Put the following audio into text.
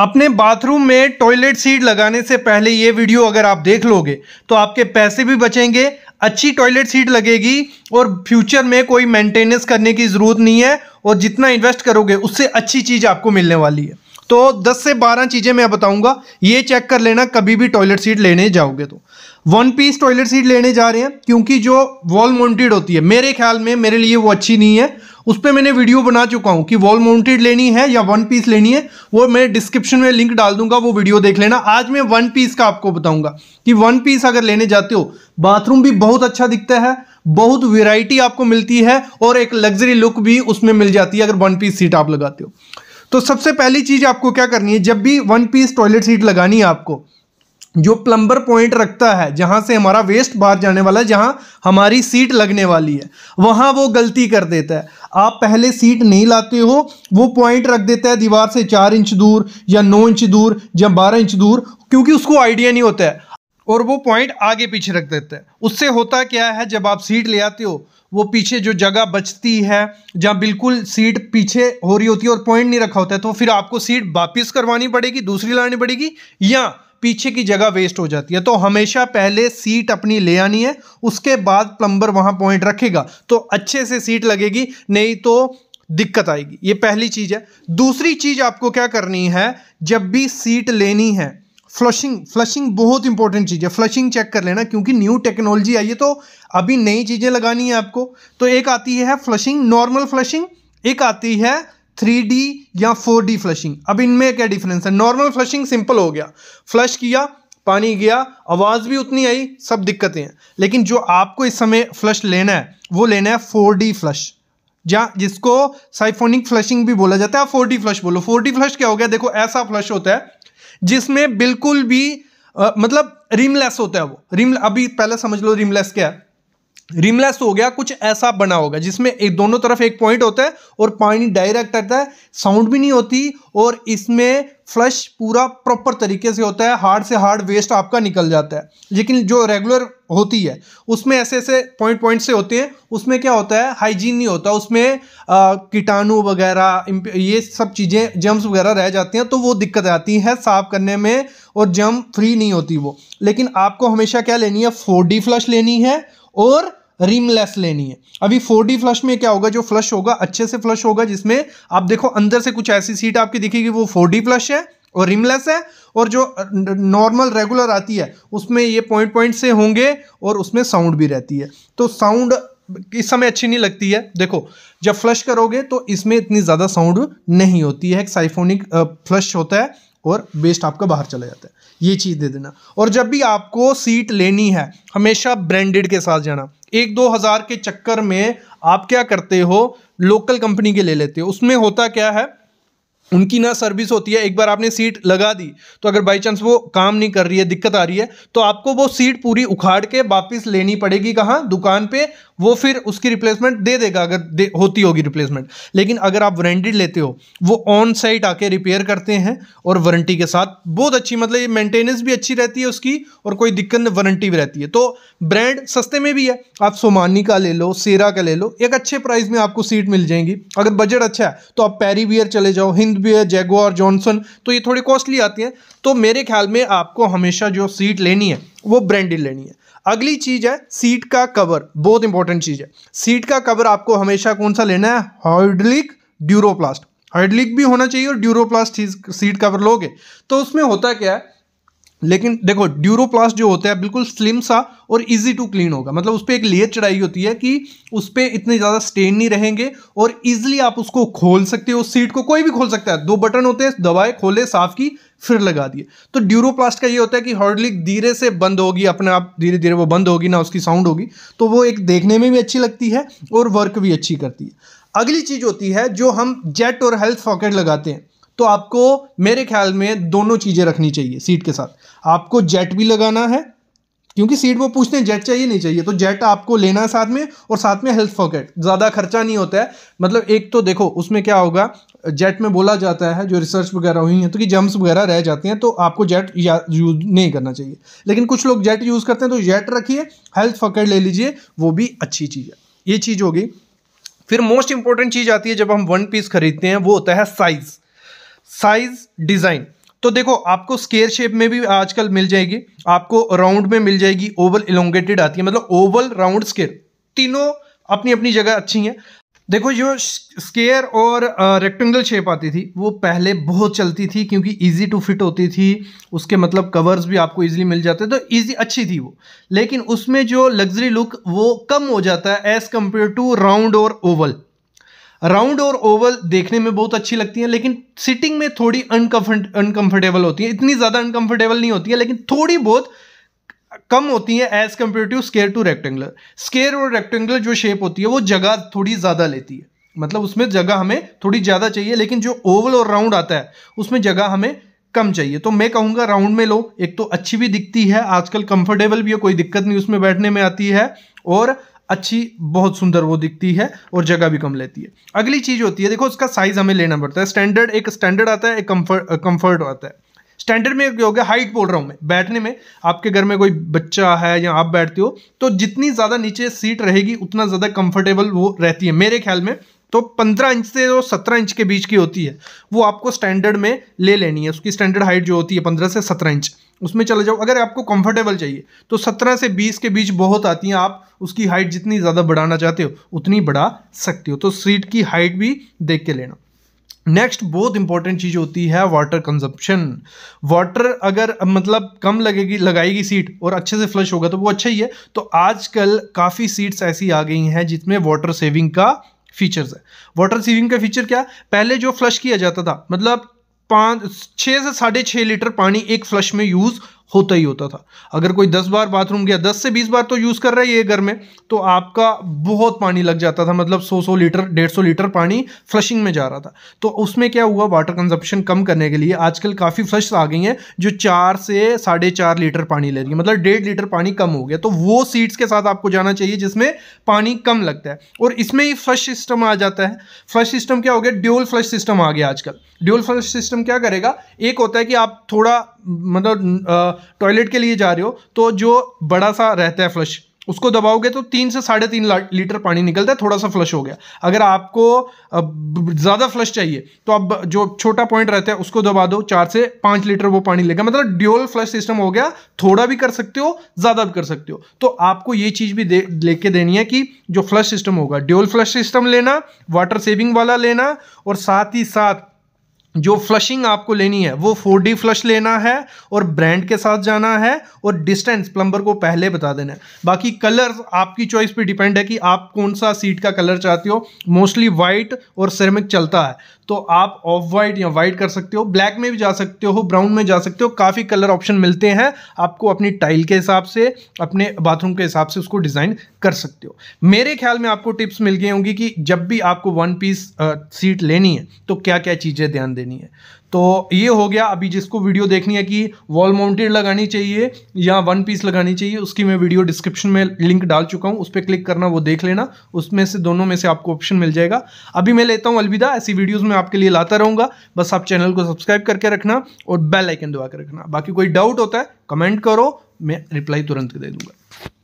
अपने बाथरूम में toilet seat लगाने से पहले ये वीडियो अगर आप देख लोगे तो आपके पैसे भी बचेंगे अच्छी टॉयलेट सीट लगेगी और फ्यूचर में कोई मेंटेनेंस करने की ज़रूरत नहीं है और जितना इन्वेस्ट करोगे उससे अच्छी चीज़ आपको मिलने वाली है तो 10 से 12 चीज़ें मैं बताऊंगा ये चेक कर लेना कभी भी टॉयलेट सीट लेने जाओगे तो वन पीस टॉयलेट सीट लेने जा रहे हैं क्योंकि जो वॉल माउंटेड होती है मेरे ख्याल में मेरे लिए वो अच्छी नहीं है उस पर मैंने वीडियो बना चुका हूँ कि वॉल माउंटेड लेनी है या वन पीस लेनी है वो मैं डिस्क्रिप्शन में लिंक डाल दूंगा वो वीडियो देख लेना आज मैं वन पीस का आपको बताऊंगा कि वन पीस अगर लेने जाते हो बाथरूम भी बहुत अच्छा दिखता है बहुत वेराइटी आपको मिलती है और एक लग्जरी लुक भी उसमें मिल जाती है अगर वन पीस सीट आप लगाते हो तो सबसे पहली चीज़ आपको क्या करनी है जब भी वन पीस टॉयलेट सीट लगानी है आपको जो प्लम्बर पॉइंट रखता है जहां से हमारा वेस्ट बाहर जाने वाला है जहां हमारी सीट लगने वाली है वहां वो गलती कर देता है आप पहले सीट नहीं लाते हो वो पॉइंट रख देता है दीवार से चार इंच दूर या नौ इंच दूर या बारह इंच दूर क्योंकि उसको आइडिया नहीं होता है और वो पॉइंट आगे पीछे रख देता है उससे होता क्या है जब आप सीट ले आते हो वो पीछे जो जगह बचती है जहाँ बिल्कुल सीट पीछे हो रही होती है और पॉइंट नहीं रखा होता है तो फिर आपको सीट वापस करवानी पड़ेगी दूसरी लानी पड़ेगी या पीछे की जगह वेस्ट हो जाती है तो हमेशा पहले सीट अपनी ले आनी है उसके बाद प्लम्बर वहाँ पॉइंट रखेगा तो अच्छे से सीट लगेगी नहीं तो दिक्कत आएगी ये पहली चीज़ है दूसरी चीज़ आपको क्या करनी है जब भी सीट लेनी है फ्लशिंग फ्लशिंग बहुत इंपॉर्टेंट चीज़ है फ्लशिंग चेक कर लेना क्योंकि न्यू टेक्नोलॉजी आई है तो अभी नई चीज़ें लगानी है आपको तो एक आती है फ्लशिंग नॉर्मल फ्लशिंग एक आती है थ्री या फोर फ्लशिंग अब इनमें क्या डिफरेंस है नॉर्मल फ्लशिंग सिंपल हो गया फ्लश किया पानी गया आवाज़ भी उतनी आई सब दिक्कतें हैं लेकिन जो आपको इस समय फ्लश लेना है वो लेना है फोर फ्लश जहाँ जिसको साइफोनिक फ्लशिंग भी बोला जाता है फोर फ्लश बोलो फोर फ्लश क्या हो गया देखो ऐसा फ्लश होता है जिसमें बिल्कुल भी आ, मतलब रिमलेस होता है वो रिम अभी पहले समझ लो रिमलेस क्या है रिमलेस हो गया कुछ ऐसा बना होगा जिसमें एक दोनों तरफ एक पॉइंट होता है और पानी डायरेक्ट आता है साउंड भी नहीं होती और इसमें फ्लश पूरा प्रॉपर तरीके से होता है हार्ड से हार्ड वेस्ट आपका निकल जाता है लेकिन जो रेगुलर होती है उसमें ऐसे ऐसे पॉइंट पॉइंट से होते हैं उसमें क्या होता है हाइजीन नहीं होता उसमें कीटाणु वगैरह ये सब चीज़ें जम्स वगैरह रह जाती हैं तो वो दिक्कत आती है साफ़ करने में और जम फ्री नहीं होती वो लेकिन आपको हमेशा क्या लेनी है फोर फ्लश लेनी है और रिमलेस लेनी है अभी फोर डी फ्लश में क्या होगा जो फ्लश होगा अच्छे से फ्लश होगा जिसमें आप देखो अंदर से कुछ ऐसी सीट आपकी दिखेगी वो फोर डी फ्लश है और रिमलेस है और जो नॉर्मल रेगुलर आती है उसमें ये पॉइंट पॉइंट से होंगे और उसमें साउंड भी रहती है तो साउंड इस समय अच्छी नहीं लगती है देखो जब फ्लश करोगे तो इसमें इतनी ज़्यादा साउंड नहीं होती है एक साइफोनिक फ्लश होता है और वेस्ट आपका बाहर चला जाता है ये चीज़ दे देना और जब भी आपको सीट लेनी है हमेशा ब्रांडेड के साथ जाना एक दो हज़ार के चक्कर में आप क्या करते हो लोकल कंपनी के ले लेते हो उसमें होता क्या है उनकी ना सर्विस होती है एक बार आपने सीट लगा दी तो अगर बाई चांस वो काम नहीं कर रही है दिक्कत आ रही है तो आपको वो सीट पूरी उखाड़ के वापस लेनी पड़ेगी कहाँ दुकान पे वो फिर उसकी रिप्लेसमेंट दे देगा अगर दे, होती होगी रिप्लेसमेंट लेकिन अगर आप वारंटीड लेते हो वो ऑन साइट आके रिपेयर करते हैं और वारंटी के साथ बहुत अच्छी मतलब ये मेंटेनेंस भी अच्छी रहती है उसकी और कोई दिक्कत नहीं वारंटी भी रहती है तो ब्रांड सस्ते में भी है आप सोमानी का ले लो सेरा का ले लो एक अच्छे प्राइस में आपको सीट मिल जाएंगी अगर बजट अच्छा है तो आप पैरी बियर चले जाओ हिंद वियर जैगोर जॉनसन तो ये थोड़ी कॉस्टली आती हैं तो मेरे ख्याल में आपको हमेशा जो सीट लेनी है वो ब्रांडेड लेनी है अगली चीज़ है सीट का कवर बहुत इंपॉर्टेंट चीज़ है सीट का कवर आपको हमेशा कौन सा लेना है हाइड्रिक ड्यूरोप्लास्ट हाइड्रिक भी होना चाहिए और ड्यूरोप्लास्ट सीट कवर लोगे तो उसमें होता क्या है लेकिन देखो ड्यूरोप्लास्ट जो होता है बिल्कुल स्लिम सा और इजी टू क्लीन होगा मतलब उस पर एक लेयर चढ़ाई होती है कि उस पर इतने ज़्यादा स्टेन नहीं रहेंगे और इजीली आप उसको खोल सकते हो सीट को कोई भी खोल सकता है दो बटन होते हैं दवाए खोले साफ की फिर लगा दिए तो ड्यूरोप्लास्ट का ये होता है कि हॉर्डलिक धीरे से बंद होगी अपने आप धीरे धीरे वो बंद होगी ना उसकी साउंड होगी तो वो एक देखने में भी अच्छी लगती है और वर्क भी अच्छी करती है अगली चीज़ होती है जो हम जेट और हेल्थ सॉकेट लगाते हैं तो आपको मेरे ख्याल में दोनों चीज़ें रखनी चाहिए सीट के साथ आपको जेट भी लगाना है क्योंकि सीट वो पूछते हैं जेट चाहिए नहीं चाहिए तो जेट आपको लेना है साथ में और साथ में हेल्थ पॉकेट ज़्यादा खर्चा नहीं होता है मतलब एक तो देखो उसमें क्या होगा जेट में बोला जाता है जो रिसर्च वगैरह हुई है तो कि जम्स वगैरह रह जाते हैं तो आपको जेट यूज़ नहीं करना चाहिए लेकिन कुछ लोग जेट यूज़ करते हैं तो जेट रखिए हेल्थ पॉकेट ले लीजिए वो भी अच्छी चीज़ है ये चीज़ होगी फिर मोस्ट इंपॉर्टेंट चीज़ आती है जब हम वन पीस खरीदते हैं वो होता है साइज़ साइज डिज़ाइन तो देखो आपको स्केयर शेप में भी आजकल मिल जाएगी आपको राउंड में मिल जाएगी ओवल इलोंगेटेड आती है मतलब ओवल राउंड स्केयर तीनों अपनी अपनी जगह अच्छी हैं देखो जो स्केयर और रेक्टेंगल शेप आती थी वो पहले बहुत चलती थी क्योंकि इजी टू फिट होती थी उसके मतलब कवर्स भी आपको इजीली मिल जाते तो इजी अच्छी थी वो लेकिन उसमें जो लग्जरी लुक वो कम हो जाता है एज़ कम्पेयर टू राउंड और ओवल राउंड और ओवल देखने में बहुत अच्छी लगती हैं लेकिन सिटिंग में थोड़ी अनकम्फर्ट अनकम्फर्टेबल होती है इतनी ज़्यादा अनकंफर्टेबल नहीं होती है लेकिन थोड़ी बहुत कम होती है as compared to square to rectangular square और रेक्टेंगुलर जो शेप होती है वो जगह थोड़ी ज़्यादा लेती है मतलब उसमें जगह हमें थोड़ी ज़्यादा चाहिए लेकिन जो ओवल और राउंड आता है उसमें जगह हमें कम चाहिए तो मैं कहूँगा राउंड में लो एक तो अच्छी भी दिखती है आजकल कंफर्टेबल भी है कोई दिक्कत नहीं उसमें बैठने में आती है और अच्छी बहुत सुंदर वो दिखती है और जगह भी कम लेती है अगली चीज़ होती है देखो उसका साइज़ हमें लेना पड़ता है स्टैंडर्ड एक स्टैंडर्ड आता है एक कम्फर्ट आता है स्टैंडर्ड में क्या हो गया हाइट बोल रहा हूँ मैं बैठने में आपके घर में कोई बच्चा है या आप बैठते हो तो जितनी ज़्यादा नीचे सीट रहेगी उतना ज़्यादा कंफर्टेबल वो रहती है मेरे ख्याल में तो 15 इंच से जो 17 इंच के बीच की होती है वो आपको स्टैंडर्ड में ले लेनी है उसकी स्टैंडर्ड हाइट जो होती है 15 से 17 इंच उसमें चले जाओ अगर आपको कंफर्टेबल चाहिए तो 17 से 20 के बीच बहुत आती हैं आप उसकी हाइट जितनी ज़्यादा बढ़ाना चाहते हो उतनी बढ़ा सकते हो तो सीट की हाइट भी देख के लेना नेक्स्ट बहुत इंपॉर्टेंट चीज़ होती है वाटर कंजप्शन वाटर अगर मतलब कम लगेगी लगाएगी सीट और अच्छे से फ्लश होगा तो वो अच्छा ही है तो आजकल काफ़ी सीट्स ऐसी आ गई हैं जिसमें वाटर सेविंग का फीचर्स है वाटर सीविंग का फीचर क्या पहले जो फ्लश किया जाता था मतलब पाँच छः से साढ़े छः लीटर पानी एक फ्लश में यूज़ होता ही होता था अगर कोई दस बार बाथरूम गया दस से बीस बार तो यूज़ कर रहा है ये घर में तो आपका बहुत पानी लग जाता था मतलब सौ सौ लीटर डेढ़ सौ लीटर पानी फ्लशिंग में जा रहा था तो उसमें क्या हुआ वाटर कंजप्शन कम करने के लिए आजकल काफ़ी फ्लश आ गई हैं जो चार से साढ़े चार लीटर पानी ले रही है मतलब डेढ़ लीटर पानी कम हो गया तो वो सीट्स के साथ आपको जाना चाहिए जिसमें पानी कम लगता है और इसमें ही फ्लश सिस्टम आ जाता है फ्लश सिस्टम क्या हो गया ड्यूल फ्लश सिस्टम आ गया आजकल ड्यूल फ्लश सिस्टम क्या करेगा एक होता है कि आप थोड़ा मतलब टॉयलेट के लिए जा रहे हो तो जो बड़ा सा रहता है फ्लश उसको दबाओगे तो तीन से साढ़े तीन लीटर पानी निकलता है थोड़ा सा फ्लश हो गया अगर आपको ज़्यादा फ्लश चाहिए तो अब जो छोटा पॉइंट रहता है उसको दबा दो चार से पाँच लीटर वो पानी लेगा मतलब ड्यूअल फ्लश सिस्टम हो गया थोड़ा भी कर सकते हो ज़्यादा भी कर सकते हो तो आपको ये चीज़ भी दे लेके देनी है कि जो फ्लश सिस्टम होगा ड्यूअल फ्लश सिस्टम लेना वाटर सेविंग वाला लेना और साथ ही साथ जो फ्लशिंग आपको लेनी है वो फोर डी फ्लश लेना है और ब्रांड के साथ जाना है और डिस्टेंस प्लम्बर को पहले बता देना है बाकी कलर आपकी चॉइस पे डिपेंड है कि आप कौन सा सीट का कलर चाहते हो मोस्टली वाइट और सिरमिक चलता है तो आप ऑफ वाइट या वाइट कर सकते हो ब्लैक में भी जा सकते हो ब्राउन में जा सकते हो काफ़ी कलर ऑप्शन मिलते हैं आपको अपनी टाइल के हिसाब से अपने बाथरूम के हिसाब से उसको डिज़ाइन कर सकते हो मेरे ख्याल में आपको टिप्स मिल गई होंगी कि जब भी आपको वन पीस सीट लेनी है तो क्या क्या चीज़ें ध्यान देनी है तो ये हो गया अभी जिसको वीडियो देखनी है कि वॉल माउंटेड लगानी चाहिए या वन पीस लगानी चाहिए उसकी मैं वीडियो डिस्क्रिप्शन में लिंक डाल चुका हूँ उस पर क्लिक करना वो देख लेना उसमें से दोनों में से आपको ऑप्शन मिल जाएगा अभी मैं लेता हूँ अलविदा ऐसी वीडियोज़ में आपके लिए लाता रहूँगा बस आप चैनल को सब्सक्राइब करके रखना और बेलाइकन दबा कर रखना बाकी कोई डाउट होता है कमेंट करो मैं रिप्लाई तुरंत दे दूँगा